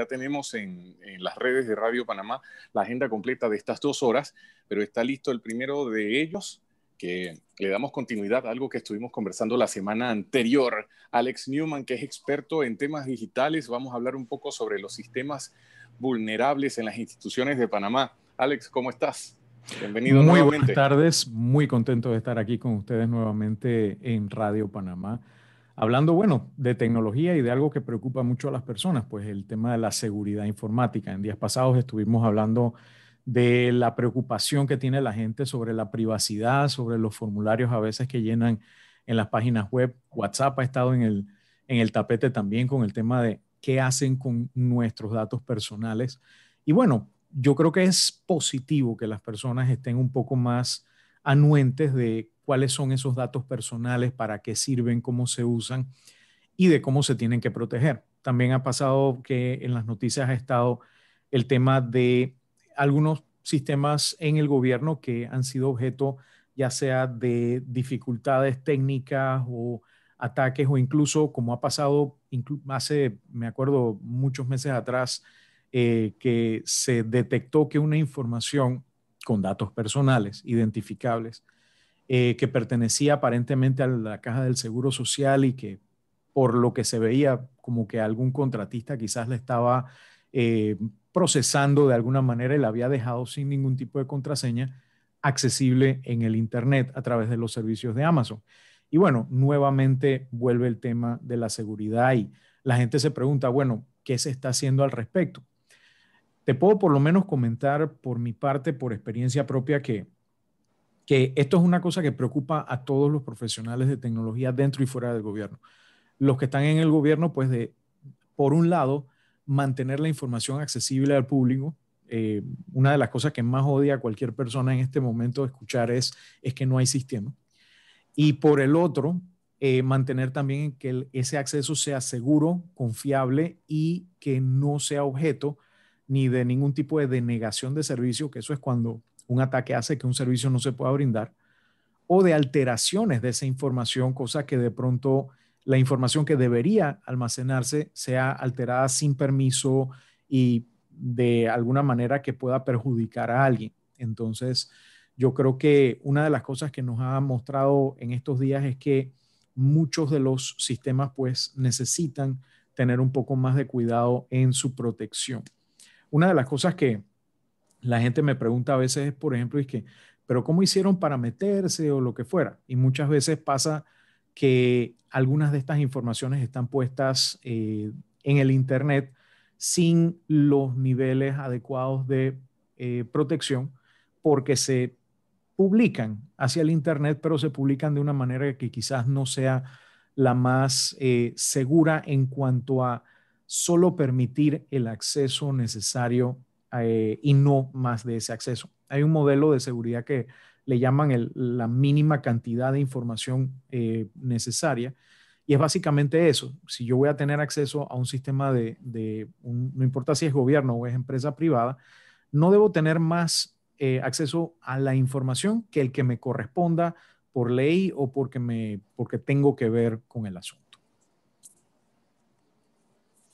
Ya tenemos en, las redes de Radio Panamá la agenda completa de estas dos horas, pero está listo el primero de ellos, que le damos continuidad a algo que estuvimos conversando la semana anterior. Alex Newman, que es experto en temas digitales, vamos a hablar un poco sobre los sistemas vulnerables en las instituciones de Panamá. Alex, ¿cómo estás? Bienvenido. Muy buenas tardes, muy contento de estar aquí con ustedes nuevamente en Radio Panamá Hablando, bueno, de tecnología y de algo que preocupa mucho a las personas, pues el tema de la seguridad informática. En días pasados estuvimos hablando de la preocupación que tiene la gente sobre la privacidad, sobre los formularios a veces que llenan en las páginas web. WhatsApp ha estado en el, en el tapete también con el tema de qué hacen con nuestros datos personales. Y bueno, yo creo que es positivo que las personas estén un poco más anuentes de cuáles son esos datos personales, para qué sirven, cómo se usan y de cómo se tienen que proteger. También ha pasado que en las noticias ha estado el tema de algunos sistemas en el gobierno que han sido objeto ya sea de dificultades técnicas o ataques o incluso como ha pasado hace, me acuerdo, muchos meses atrás, eh, que se detectó que una información con datos personales identificables, eh, que pertenecía aparentemente a la caja del Seguro Social y que por lo que se veía como que algún contratista quizás le estaba eh, procesando de alguna manera y la había dejado sin ningún tipo de contraseña accesible en el Internet a través de los servicios de Amazon. Y bueno, nuevamente vuelve el tema de la seguridad y la gente se pregunta, bueno, ¿qué se está haciendo al respecto? te puedo por lo menos comentar por mi parte, por experiencia propia, que, que esto es una cosa que preocupa a todos los profesionales de tecnología dentro y fuera del gobierno. Los que están en el gobierno, pues de, por un lado, mantener la información accesible al público. Eh, una de las cosas que más odia cualquier persona en este momento de escuchar es, es que no hay sistema. Y por el otro, eh, mantener también que ese acceso sea seguro, confiable y que no sea objeto ni de ningún tipo de denegación de servicio, que eso es cuando un ataque hace que un servicio no se pueda brindar, o de alteraciones de esa información, cosa que de pronto la información que debería almacenarse sea alterada sin permiso y de alguna manera que pueda perjudicar a alguien. Entonces, yo creo que una de las cosas que nos ha mostrado en estos días es que muchos de los sistemas pues necesitan tener un poco más de cuidado en su protección. Una de las cosas que la gente me pregunta a veces es, por ejemplo, es que, pero ¿cómo hicieron para meterse o lo que fuera? Y muchas veces pasa que algunas de estas informaciones están puestas eh, en el Internet sin los niveles adecuados de eh, protección porque se publican hacia el Internet, pero se publican de una manera que quizás no sea la más eh, segura en cuanto a solo permitir el acceso necesario eh, y no más de ese acceso. Hay un modelo de seguridad que le llaman la mínima cantidad de información eh, necesaria. Y es básicamente eso. Si yo voy a tener acceso a un sistema de, no importa si es gobierno o es empresa privada, no debo tener más eh, acceso a la información que el que me corresponda por ley o porque, me, porque tengo que ver con el asunto.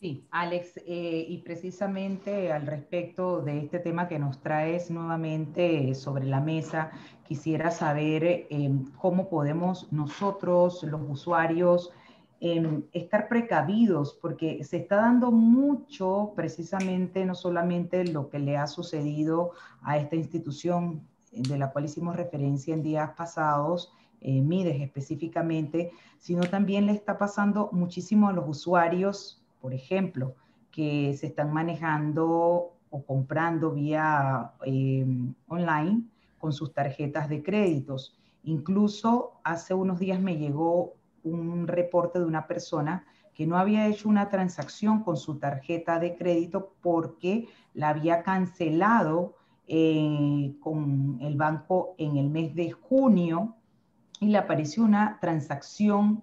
Sí, Alex, eh, y precisamente al respecto de este tema que nos traes nuevamente sobre la mesa, quisiera saber em, cómo podemos nosotros, los usuarios, em, estar precavidos, porque se está dando mucho precisamente, no solamente lo que le ha sucedido a esta institución de la cual hicimos referencia en días pasados, eh, MIDES específicamente, sino también le está pasando muchísimo a los usuarios por ejemplo, que se están manejando o comprando vía eh, online con sus tarjetas de créditos. Incluso hace unos días me llegó un reporte de una persona que no había hecho una transacción con su tarjeta de crédito porque la había cancelado eh, con el banco en el mes de junio y le apareció una transacción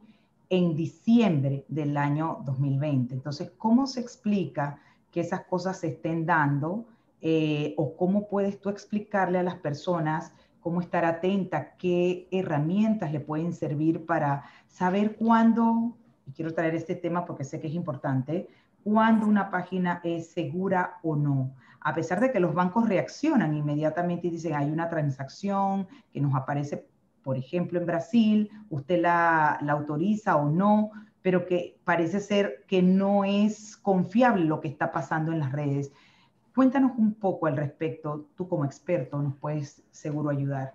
en diciembre del año 2020. Entonces, ¿cómo se explica que esas cosas se estén dando eh, o cómo puedes tú explicarle a las personas cómo estar atenta, qué herramientas le pueden servir para saber cuándo, y quiero traer este tema porque sé que es importante, cuándo una página es segura o no. A pesar de que los bancos reaccionan inmediatamente y dicen, hay una transacción que nos aparece por ejemplo en Brasil, usted la, autoriza o no, pero que parece ser que no es confiable lo que está pasando en las redes. Cuéntanos un poco al respecto, tú como experto nos puedes seguro ayudar.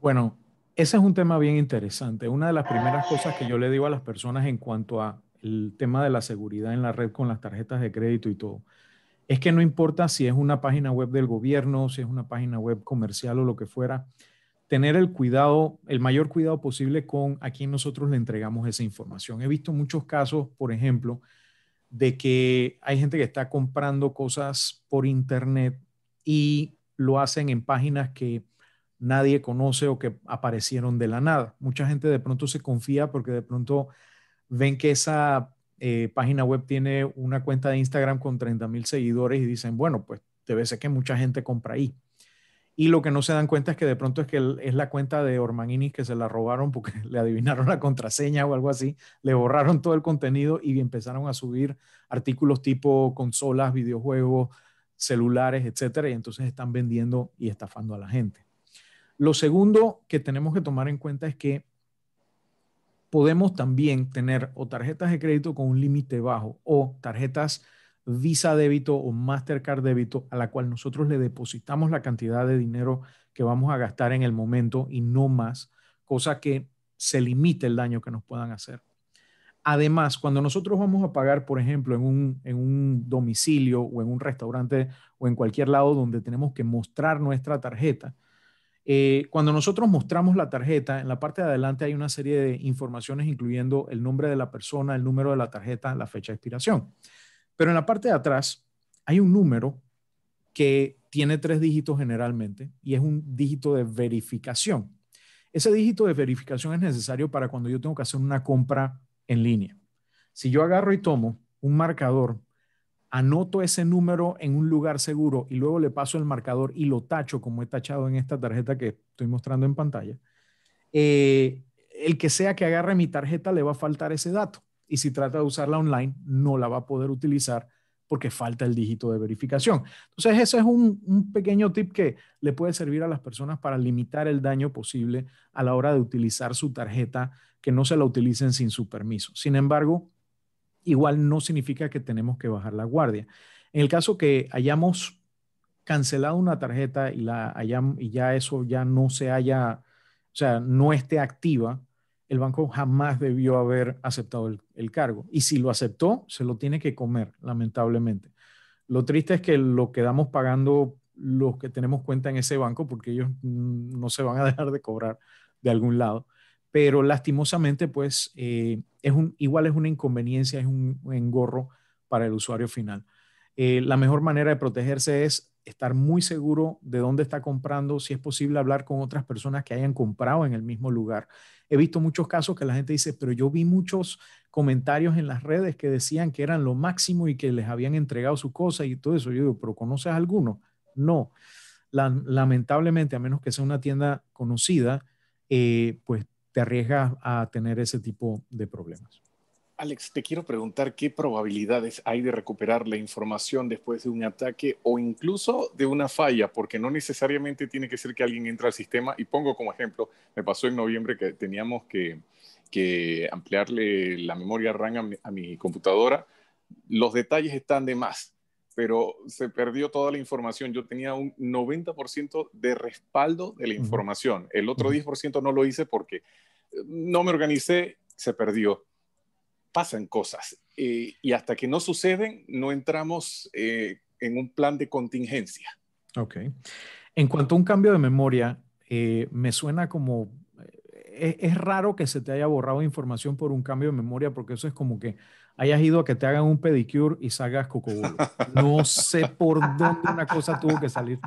Bueno, ese es un tema bien interesante. Una de las primeras cosas que yo le digo a las personas en cuanto a el tema de la seguridad en la red con las tarjetas de crédito y todo, es que no importa si es una página web del gobierno, si es una página web comercial o lo que fuera, tener el cuidado, el mayor cuidado posible con a quien nosotros le entregamos esa información. He visto muchos casos, por ejemplo, de que hay gente que está comprando cosas por internet y lo hacen en páginas que nadie conoce o que aparecieron de la nada. Mucha gente de pronto se confía porque de pronto ven que esa eh, página web tiene una cuenta de Instagram con 30 mil seguidores y dicen, bueno, pues debe ser que mucha gente compra ahí. Y lo que no se dan cuenta es que de pronto es que es la cuenta de Ormanini que se la robaron porque le adivinaron la contraseña o algo así, le borraron todo el contenido y empezaron a subir artículos tipo consolas, videojuegos, celulares, etcétera, y entonces están vendiendo y estafando a la gente. Lo segundo que tenemos que tomar en cuenta es que podemos también tener o tarjetas de crédito con un límite bajo o tarjetas Visa débito o Mastercard débito a la cual nosotros le depositamos la cantidad de dinero que vamos a gastar en el momento y no más, cosa que se limite el daño que nos puedan hacer. Además, cuando nosotros vamos a pagar, por ejemplo, en un, domicilio o en un restaurante o en cualquier lado donde tenemos que mostrar nuestra tarjeta, eh, cuando nosotros mostramos la tarjeta, en la parte de adelante hay una serie de informaciones incluyendo el nombre de la persona, el número de la tarjeta, la fecha de expiración. Pero en la parte de atrás hay un número que tiene tres dígitos generalmente y es un dígito de verificación. Ese dígito de verificación es necesario para cuando yo tengo que hacer una compra en línea. Si yo agarro y tomo un marcador, anoto ese número en un lugar seguro y luego le paso el marcador y lo tacho como he tachado en esta tarjeta que estoy mostrando en pantalla, eh, el que sea que agarre mi tarjeta le va a faltar ese dato y si trata de usarla online, no la va a poder utilizar porque falta el dígito de verificación. Entonces, ese es un, pequeño tip que le puede servir a las personas para limitar el daño posible a la hora de utilizar su tarjeta, que no se la utilicen sin su permiso. Sin embargo, igual no significa que tenemos que bajar la guardia. En el caso que hayamos cancelado una tarjeta y, la y ya eso ya no se haya, o sea, no esté activa, el banco jamás debió haber aceptado el, cargo. Y si lo aceptó, se lo tiene que comer, lamentablemente. Lo triste es que lo quedamos pagando los que tenemos cuenta en ese banco porque ellos no se van a dejar de cobrar de algún lado. Pero lastimosamente, pues, eh, es un, igual es una inconveniencia, es un, engorro para el usuario final. Eh, la mejor manera de protegerse es estar muy seguro de dónde está comprando, si es posible hablar con otras personas que hayan comprado en el mismo lugar. He visto muchos casos que la gente dice, pero yo vi muchos comentarios en las redes que decían que eran lo máximo y que les habían entregado su cosa y todo eso. Yo digo, pero ¿conoces alguno? No. lamentablemente, a menos que sea una tienda conocida, eh, pues te arriesgas a tener ese tipo de problemas. Alex, te quiero preguntar qué probabilidades hay de recuperar la información después de un ataque o incluso de una falla, porque no necesariamente tiene que ser que alguien entre al sistema. Y pongo como ejemplo, me pasó en noviembre que teníamos que, ampliarle la memoria RAM a mi, a mi computadora. Los detalles están de más, pero se perdió toda la información. Yo tenía un 90% de respaldo de la información. El otro 10% no lo hice porque no me organicé, se perdió pasan cosas eh, y hasta que no suceden no entramos eh, en un plan de contingencia. Ok. En cuanto a un cambio de memoria, eh, me suena como... Es, raro que se te haya borrado información por un cambio de memoria porque eso es como que hayas ido a que te hagan un pedicure y salgas cocobolo. No sé por dónde una cosa tuvo que salir.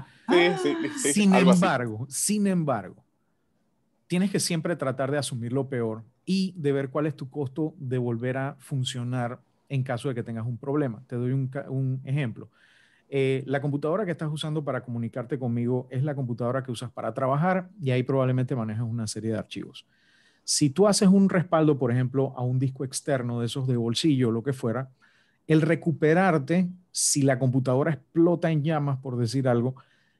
sin embargo, sin embargo, tienes que siempre tratar de asumir lo peor y de ver cuál es tu costo de volver a funcionar en caso de que tengas un problema. Te doy un, ejemplo. Eh, la computadora que estás usando para comunicarte conmigo es la computadora que usas para trabajar y ahí probablemente manejas una serie de archivos. Si tú haces un respaldo, por ejemplo, a un disco externo de esos de bolsillo, lo que fuera, el recuperarte, si la computadora explota en llamas, por decir algo,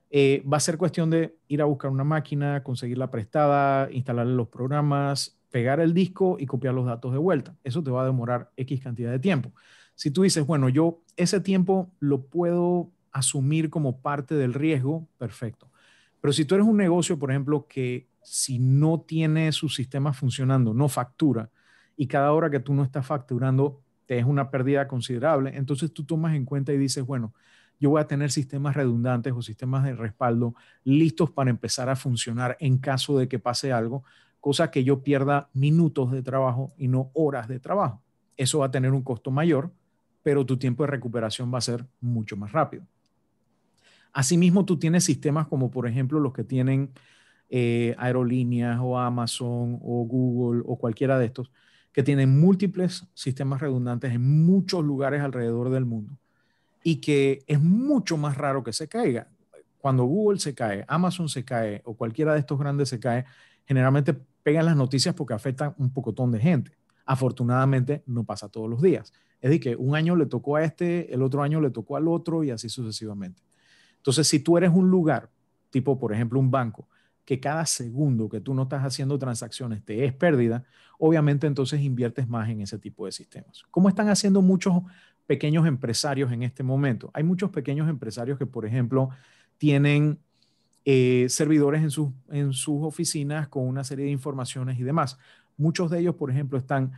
eh, va a ser cuestión de ir a buscar una máquina, conseguirla prestada, instalarle los programas, pegar el disco y copiar los datos de vuelta. Eso te va a demorar X cantidad de tiempo. Si tú dices, bueno, yo ese tiempo lo puedo asumir como parte del riesgo, perfecto. Pero si tú eres un negocio, por ejemplo, que si no tiene su sistema funcionando, no factura, y cada hora que tú no estás facturando te es una pérdida considerable, entonces tú tomas en cuenta y dices, bueno, yo voy a tener sistemas redundantes o sistemas de respaldo listos para empezar a funcionar en caso de que pase algo, cosa que yo pierda minutos de trabajo y no horas de trabajo. Eso va a tener un costo mayor, pero tu tiempo de recuperación va a ser mucho más rápido. Asimismo, tú tienes sistemas como por ejemplo los que tienen eh, aerolíneas o Amazon o Google o cualquiera de estos, que tienen múltiples sistemas redundantes en muchos lugares alrededor del mundo y que es mucho más raro que se caiga. Cuando Google se cae, Amazon se cae o cualquiera de estos grandes se cae, generalmente pegan las noticias porque afectan un pocotón de gente. Afortunadamente no pasa todos los días. Es decir, que un año le tocó a este, el otro año le tocó al otro y así sucesivamente. Entonces, si tú eres un lugar, tipo por ejemplo un banco, que cada segundo que tú no estás haciendo transacciones te es pérdida, obviamente entonces inviertes más en ese tipo de sistemas. ¿Cómo están haciendo muchos pequeños empresarios en este momento? Hay muchos pequeños empresarios que, por ejemplo, tienen eh, servidores en, sus en sus oficinas con una serie de informaciones y demás. Muchos de ellos, por ejemplo, están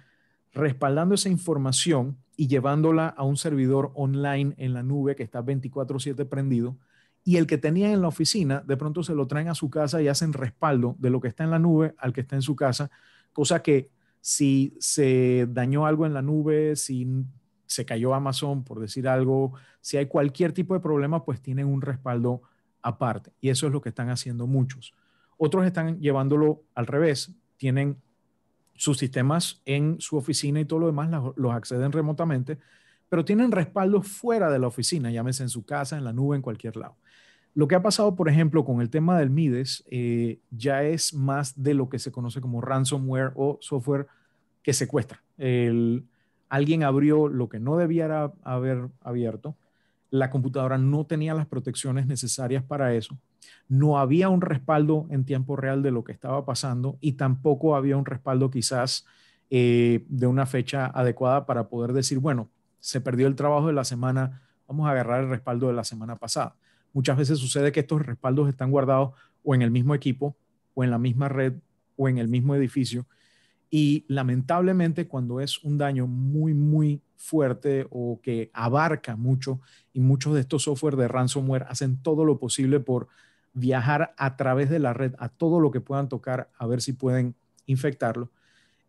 respaldando esa información y llevándola a un servidor online en la nube que está 24/7 prendido. Y el que tenía en la oficina, de pronto se lo traen a su casa y hacen respaldo de lo que está en la nube al que está en su casa, cosa que si se dañó algo en la nube, si se cayó Amazon, por decir algo, si hay cualquier tipo de problema, pues tienen un respaldo aparte. Y eso es lo que están haciendo muchos. Otros están llevándolo al revés. Tienen sus sistemas en su oficina y todo lo demás los acceden remotamente, pero tienen respaldos fuera de la oficina, llámese en su casa, en la nube, en cualquier lado. Lo que ha pasado, por ejemplo, con el tema del MIDES, eh, ya es más de lo que se conoce como ransomware o software que secuestra. alguien abrió lo que no debiera haber abierto la computadora no tenía las protecciones necesarias para eso, no había un respaldo en tiempo real de lo que estaba pasando y tampoco había un respaldo quizás eh, de una fecha adecuada para poder decir, bueno, se perdió el trabajo de la semana, vamos a agarrar el respaldo de la semana pasada. Muchas veces sucede que estos respaldos están guardados o en el mismo equipo, o en la misma red, o en el mismo edificio. Y lamentablemente cuando es un daño muy, muy fuerte o que abarca mucho y muchos de estos software de ransomware hacen todo lo posible por viajar a través de la red a todo lo que puedan tocar a ver si pueden infectarlo.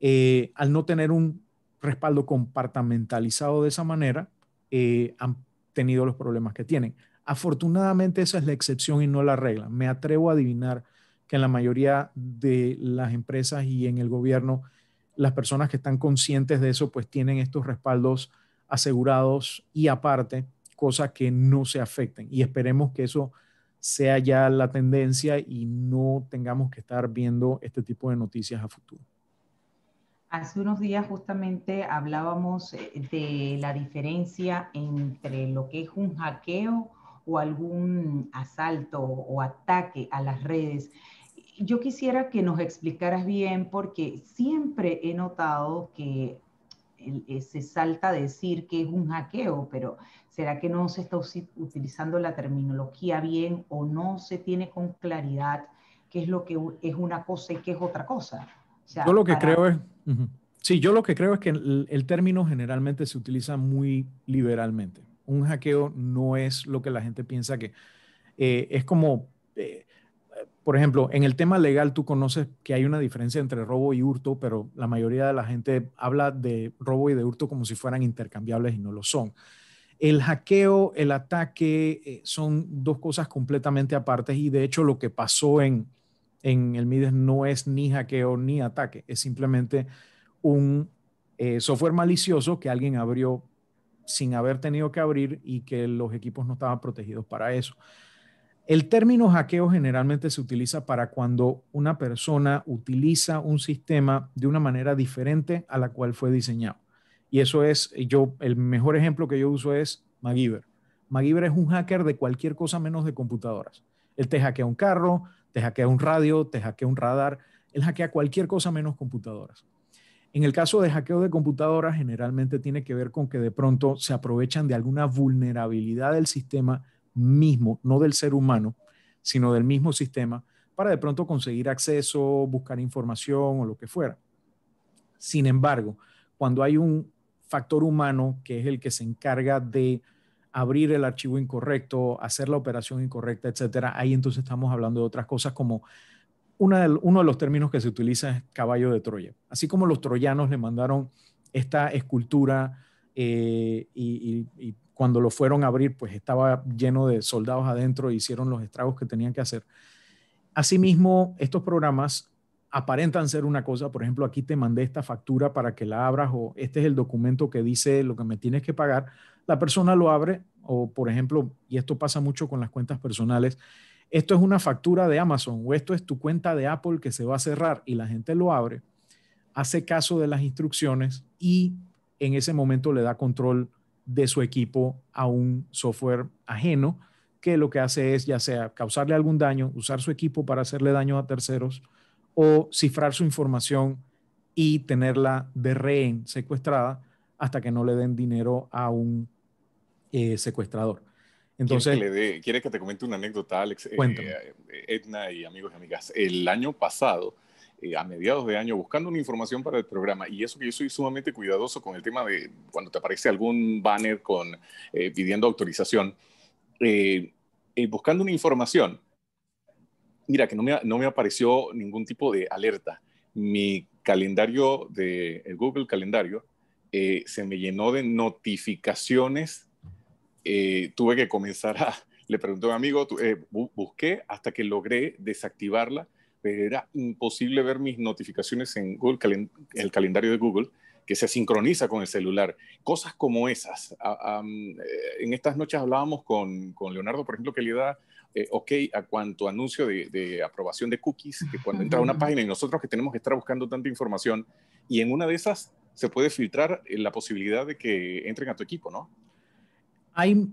Eh, al no tener un respaldo compartamentalizado de esa manera, eh, han tenido los problemas que tienen. Afortunadamente esa es la excepción y no la regla. Me atrevo a adivinar que en la mayoría de las empresas y en el gobierno las personas que están conscientes de eso pues tienen estos respaldos asegurados y aparte cosas que no se afecten y esperemos que eso sea ya la tendencia y no tengamos que estar viendo este tipo de noticias a futuro. Hace unos días justamente hablábamos eh, de la diferencia entre lo que es un hackeo o algún asalto o ataque a las redes yo quisiera que nos explicaras bien, porque siempre he notado que eh, se salta decir que es un hackeo, pero ¿será que no se está utilizando la terminología bien o no se tiene con claridad qué es lo que es una cosa y qué es otra cosa? yo lo que creo es... Sí, yo lo que creo es que el, término generalmente se utiliza muy liberalmente. Un hackeo no es lo que la gente piensa que eh, es como... Eh, por ejemplo, en el tema legal tú conoces que hay una diferencia entre robo y hurto, pero la mayoría de la gente habla de robo y de hurto como si fueran intercambiables y no lo son. El hackeo, el ataque eh, son dos cosas completamente aparte, y de hecho lo que pasó en, en el Mides no es ni hackeo ni ataque, es simplemente un eh, software malicioso que alguien abrió sin haber tenido que abrir y que los equipos no estaban protegidos para eso. El término hackeo generalmente se utiliza para cuando una persona utiliza un sistema de una manera diferente a la cual fue diseñado. Y eso es, yo, el mejor ejemplo que yo uso es MacGyver. MacGyver es un hacker de cualquier cosa menos de computadoras. Él te hackea un carro, te hackea un radio, te hackea un radar, él hackea cualquier cosa menos computadoras. En el caso de hackeo de computadoras, generalmente tiene que ver con que de pronto se aprovechan de alguna vulnerabilidad del sistema mismo, no del ser humano, sino del mismo sistema, para de pronto conseguir acceso, buscar información o lo que fuera. Sin embargo, cuando hay un factor humano que es el que se encarga de abrir el archivo incorrecto, hacer la operación incorrecta, etcétera, ahí entonces estamos hablando de otras cosas como una uno de los términos que se utiliza es caballo de Troya. Así como los troyanos le mandaron esta escultura eh, y cuando lo fueron a abrir, pues estaba lleno de soldados adentro e hicieron los estragos que tenían que hacer. Asimismo, estos programas aparentan ser una cosa, por ejemplo, aquí te mandé esta factura para que la abras o este es el documento que dice lo que me tienes que pagar, la persona lo abre o, por ejemplo, y esto pasa mucho con las cuentas personales, esto es una factura de Amazon o esto es tu cuenta de Apple que se va a cerrar y la gente lo abre, hace caso de las instrucciones y en ese momento le da control de su equipo a un software ajeno que lo que hace es ya sea causarle algún daño, usar su equipo para hacerle daño a terceros o cifrar su información y tenerla de rehén secuestrada hasta que no le den dinero a un eh, secuestrador. Entonces, quiere que, que, te comente una anécdota, Alex? Eh, eh, Edna y amigos y amigas. El año pasado eh, a mediados de año buscando una información para el programa. Y eso que yo soy sumamente cuidadoso con el tema de cuando te aparece algún banner con, eh, pidiendo autorización, eh, buscando una información. Mira, que no me, apareció ningún tipo de alerta. Mi calendario de el Google Calendario se me llenó de notificaciones. tuve que comenzar a, le pregunté a un amigo, busqué hasta que logré desactivarla pero era imposible ver mis notificaciones en Google, el calendario de Google, que se sincroniza con el celular. Cosas como esas. Ah, eh, en estas noches hablábamos con, con, Leonardo, por ejemplo, que le da eh, OK a cuanto anuncio de, de, aprobación de cookies, que cuando entra a una página y nosotros que tenemos que estar buscando tanta información, y en una de esas se puede filtrar eh, la posibilidad de que entren a tu equipo, ¿no? Hay,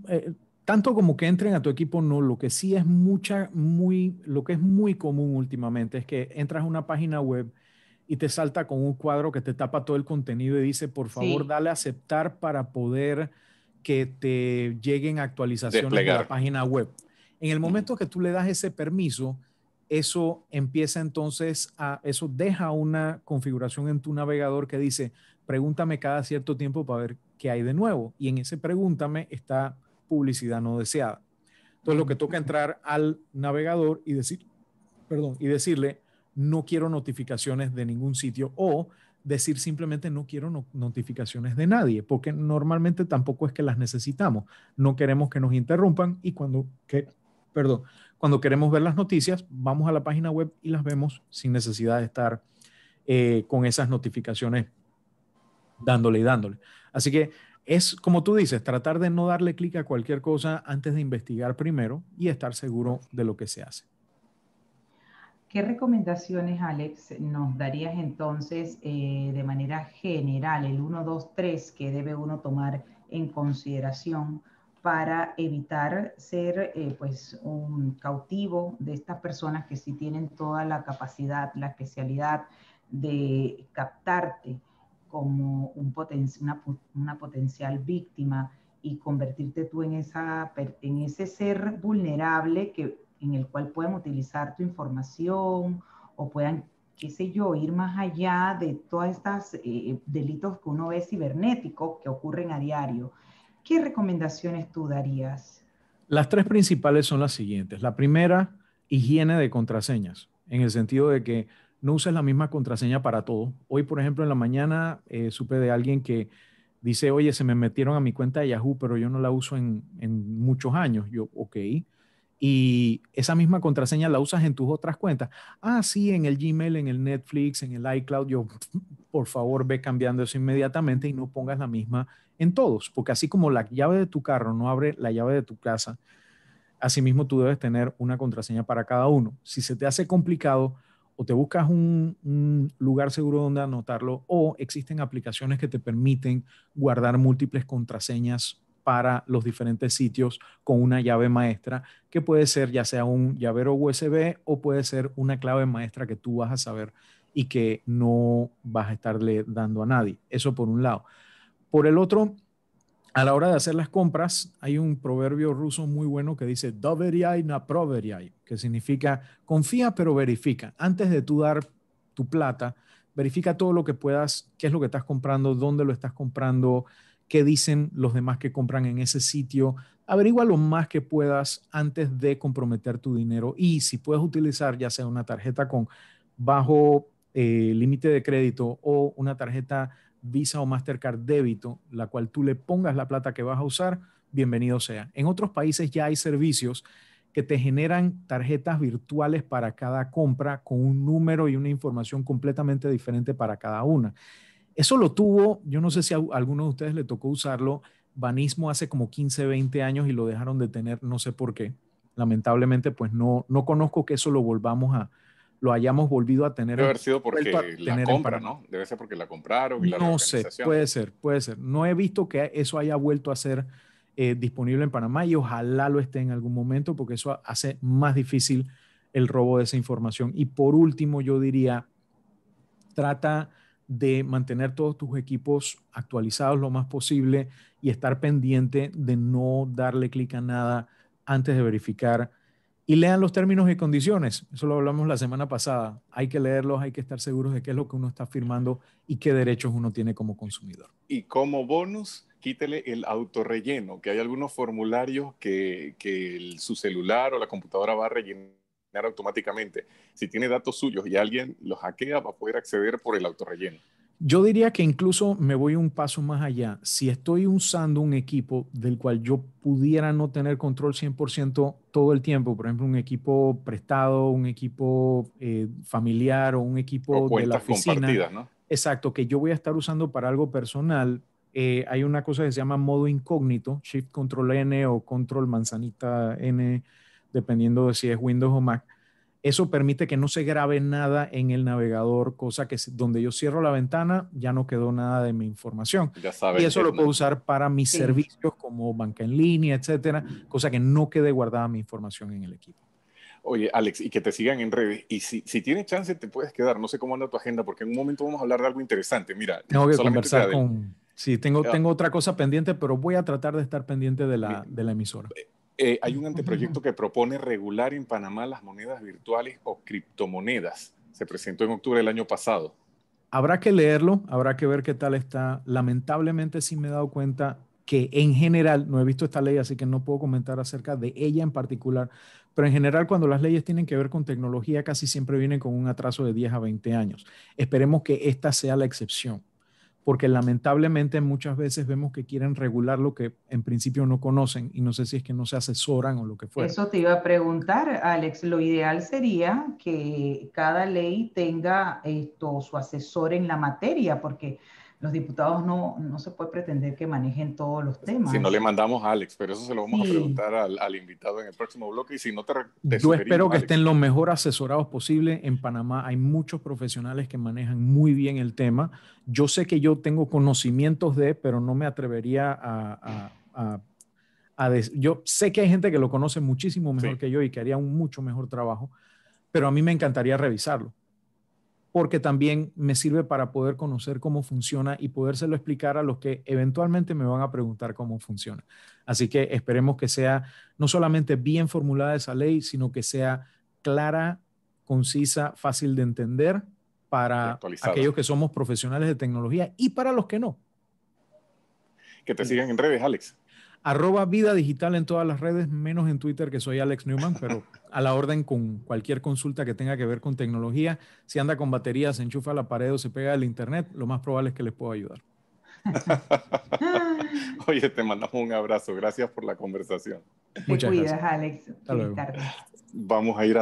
tanto como que entren a tu equipo, no. Lo que sí es mucha, muy, lo que es muy común últimamente es que entras a una página web y te salta con un cuadro que te tapa todo el contenido y dice, por favor, dale a aceptar para poder que te lleguen actualizaciones de la página web. En el momento que tú le das ese permiso, eso empieza entonces a, eso deja una configuración en tu navegador que dice, pregúntame cada cierto tiempo para ver qué hay de nuevo. Y en ese pregúntame está publicidad no deseada. Entonces lo que toca entrar al navegador y decir, perdón, y decirle, no quiero notificaciones de ningún sitio o decir simplemente no quiero notificaciones de nadie, porque normalmente tampoco es que las necesitamos. No queremos que nos interrumpan y cuando, que, perdón, cuando queremos ver las noticias, vamos a la página web y las vemos sin necesidad de estar eh, con esas notificaciones dándole y dándole. Así que es, como tú dices, tratar de no darle clic a cualquier cosa antes de investigar primero y estar seguro de lo que se hace. ¿Qué recomendaciones, Alex, nos darías entonces eh, de manera general, el 1, 2, 3 que debe uno tomar en consideración para evitar ser eh, pues un cautivo de estas personas que sí tienen toda la capacidad, la especialidad de captarte? como un una, potencial víctima y convertirte tú en, esa, en ese ser vulnerable que, en el cual pueden utilizar tu información o puedan, qué sé yo, ir más allá de todos estas eh, delitos que uno ve cibernéticos que ocurren a diario. ¿Qué recomendaciones tú darías? Las tres principales son las siguientes. La primera, higiene de contraseñas, en el sentido de que no uses la misma contraseña para todo. Hoy, por ejemplo, en la mañana eh, supe de alguien que dice, oye, se me metieron a mi cuenta de Yahoo, pero yo no la uso en, muchos años. Yo, ok. Y esa misma contraseña la usas en tus otras cuentas. Ah, sí, en el Gmail, en el Netflix, en el iCloud. Yo, por favor, ve cambiando eso inmediatamente y no pongas la misma en todos, porque así como la llave de tu carro no abre la llave de tu casa, asimismo tú debes tener una contraseña para cada uno. Si se te hace complicado, o te buscas un, lugar seguro donde anotarlo o existen aplicaciones que te permiten guardar múltiples contraseñas para los diferentes sitios con una llave maestra que puede ser ya sea un llavero USB o puede ser una clave maestra que tú vas a saber y que no vas a estarle dando a nadie. Eso por un lado. Por el otro, a la hora de hacer las compras, hay un proverbio ruso muy bueno que dice doveriai na proveriai, que significa confía pero verifica. Antes de tú dar tu plata, verifica todo lo que puedas, qué es lo que estás comprando, dónde lo estás comprando, qué dicen los demás que compran en ese sitio. Averigua lo más que puedas antes de comprometer tu dinero y si puedes utilizar ya sea una tarjeta con bajo eh, límite de crédito o una tarjeta Visa o Mastercard débito, la cual tú le pongas la plata que vas a usar, bienvenido sea. En otros países ya hay servicios que te generan tarjetas virtuales para cada compra con un número y una información completamente diferente para cada una. Eso lo tuvo, yo no sé si a alguno de ustedes le tocó usarlo, Banismo hace como 15, 20 años y lo dejaron de tener, no sé por qué. Lamentablemente, pues no, no conozco que eso lo volvamos a, lo hayamos volvido a tener. Debe haber sido porque la ¿no? Debe ser porque la compraron. la no sé, puede ser, puede ser. No he visto que eso haya vuelto a ser eh, disponible en Panamá y ojalá lo esté en algún momento porque eso hace más difícil el robo de esa información. Y por último, yo diría, trata de mantener todos tus equipos actualizados lo más posible y estar pendiente de no darle clic a nada antes de verificar y lean los términos y condiciones. Eso lo hablamos la semana pasada. Hay que leerlos, hay que estar seguros de qué es lo que uno está firmando y qué derechos uno tiene como consumidor. Y como bonus, quítele el autorrelleno, que hay algunos formularios que, su celular o la computadora va a rellenar automáticamente. Si tiene datos suyos y alguien los hackea, va a poder acceder por el autorrelleno. Yo diría que incluso me voy un paso más allá. Si estoy usando un equipo del cual yo pudiera no tener control 100% todo el tiempo, por ejemplo, un equipo prestado, un equipo eh, familiar o un equipo de la oficina. Exacto, que yo voy a estar usando para algo personal. Eh, hay una cosa que se llama modo incógnito, Shift Control N o Control Manzanita N, dependiendo de si es Windows o Mac eso permite que no se grabe nada en el navegador, cosa que donde yo cierro la ventana ya no quedó nada de mi información. Ya y eso lo puedo usar para mis servicios como banca en línea, etcétera, cosa que no quede guardada mi información en el equipo. Oye, Alex, y que te sigan en redes. Y si, si tienes chance, te puedes quedar. No sé cómo anda tu agenda, porque en un momento vamos a hablar de algo interesante. Mira, tengo que conversar con. Sí, tengo, tengo otra cosa pendiente, pero voy a tratar de estar pendiente de la, de la emisora. Eh, eh, hay un anteproyecto que propone regular en Panamá las monedas virtuales o criptomonedas. Se presentó en octubre del año pasado. Habrá que leerlo, habrá que ver qué tal está. Lamentablemente sí me he dado cuenta que en general, no he visto esta ley, así que no puedo comentar acerca de ella en particular, pero en general cuando las leyes tienen que ver con tecnología casi siempre vienen con un atraso de 10 a 20 años. Esperemos que esta sea la excepción porque lamentablemente muchas veces vemos que quieren regular lo que en principio no conocen y no sé si es que no se asesoran o lo que fuera. Eso te iba a preguntar, Alex. Lo ideal sería que cada ley tenga esto, su asesor en la materia, porque los diputados no, no se puede pretender que manejen todos los temas. Si no le mandamos a Alex, pero eso se lo vamos a preguntar al, al, invitado en el próximo bloque y si no te... Yo espero que estén lo mejor asesorados posible. En Panamá hay muchos profesionales que manejan muy bien el tema. Yo sé que yo tengo conocimientos de, pero no me atrevería a... a, a, Yo sé que hay gente que lo conoce muchísimo mejor que yo y que haría un mucho mejor trabajo, pero a mí me encantaría revisarlo porque también me sirve para poder conocer cómo funciona y podérselo explicar a los que eventualmente me van a preguntar cómo funciona. Así que esperemos que sea no solamente bien formulada esa ley, sino que sea clara, concisa, fácil de entender para aquellos que somos profesionales de tecnología y para los que no. Que te sigan en redes, Alex. Arroba vida digital en todas las redes, menos en Twitter, que soy Alex Newman, pero a la orden con cualquier consulta que tenga que ver con tecnología. Si anda con batería, se enchufa a la pared o se pega al internet, lo más probable es que les pueda ayudar. Oye, te mandamos un abrazo. Gracias por la conversación. Muchas Te gracias. Alex. Hasta luego. Vamos a ir a